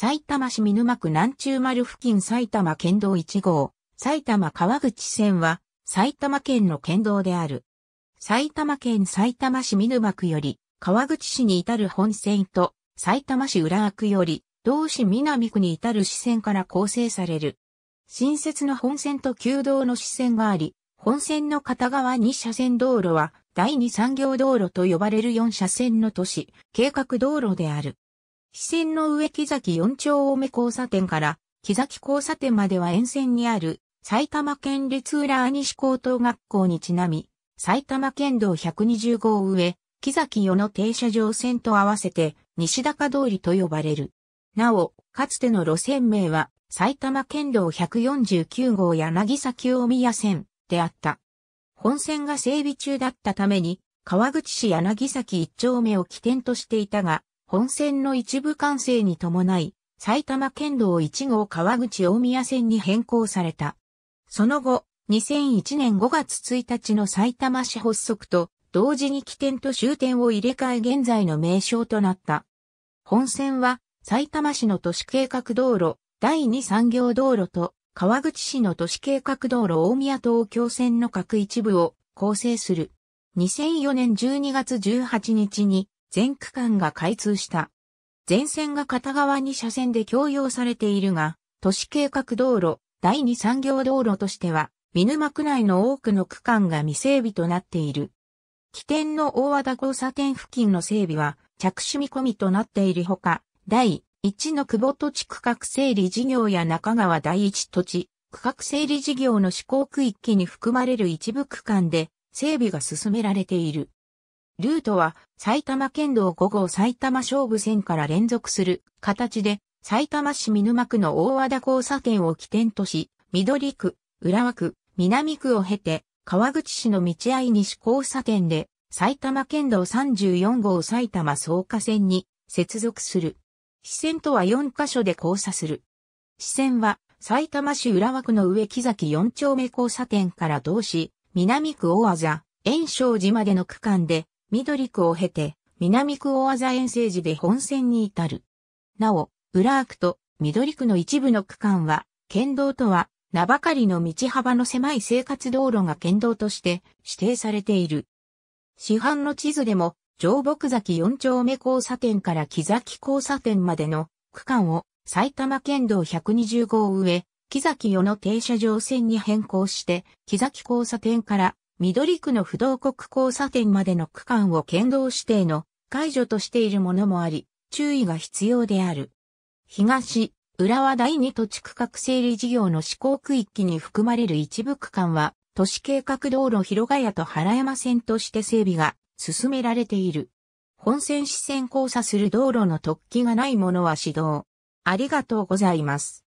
埼玉市見沼区南中丸付近埼玉県道1号、埼玉川口線は、埼玉県の県道である。埼玉県埼玉市見沼区より、川口市に至る本線と、埼玉市浦和区より、同市南区に至る支線から構成される。新設の本線と旧道の支線があり、本線の片側2車線道路は、第2産業道路と呼ばれる4車線の都市、計画道路である。四線の上木崎四丁目交差点から木崎交差点までは沿線にある埼玉県立浦和西高等学校にちなみ、埼玉県道120号上、木崎与の停車場線と合わせて西高通りと呼ばれる。なお、かつての路線名は埼玉県道149号柳崎大宮線であった。本線が整備中だったために、川口市柳崎一丁目を起点としていたが、本線の一部完成に伴い、埼玉県道1号川口大宮線に変更された。その後、2001年5月1日の埼玉市発足と、同時に起点と終点を入れ替え現在の名称となった。本線は、埼玉市の都市計画道路、第2産業道路と、川口市の都市計画道路大宮東京線の各一部を構成する。2004年12月18日に全区間が開通した。全線が片側に車線で共用されているが、都市計画道路、第二産業道路としては、見沼区内の多くの区間が未整備となっている。起点の大和田交差点付近の整備は、着手見込みとなっているほか、第1の久保土地区画整理事業や中川第一土地、区画整理事業の施行区域に含まれる一部区間で整備が進められている。ルートは埼玉県道5号埼玉勝負線から連続する形で、埼玉市見沼区の大和田交差点を起点とし、緑区、浦和区、南区を経て、川口市の道合西交差点で、埼玉県道34号埼玉草加線に接続する。支線とは4カ所で交差する。支線は、埼玉市浦和区の上木崎4丁目交差点から同市、南区大和座、炎章寺までの区間で、緑区を経て、南区大技遠征時で本線に至る。なお、浦和区と緑区の一部の区間は、県道とは、名ばかりの道幅の狭い生活道路が県道として指定されている。市販の地図でも、上北崎4丁目交差点から木崎交差点までの区間を埼玉県道120号上、木崎与の停車場線に変更して、木崎交差点から緑区の不動国交差点までの区間を県道指定の解除としているものもあり、注意が必要である。東、浦和第二土地区画整理事業の施行区域に含まれる一部区間は、都市計画道路広ヶ谷と原山線として整備が進められている。本線支線交差する道路の突起がないものは指導。ありがとうございます。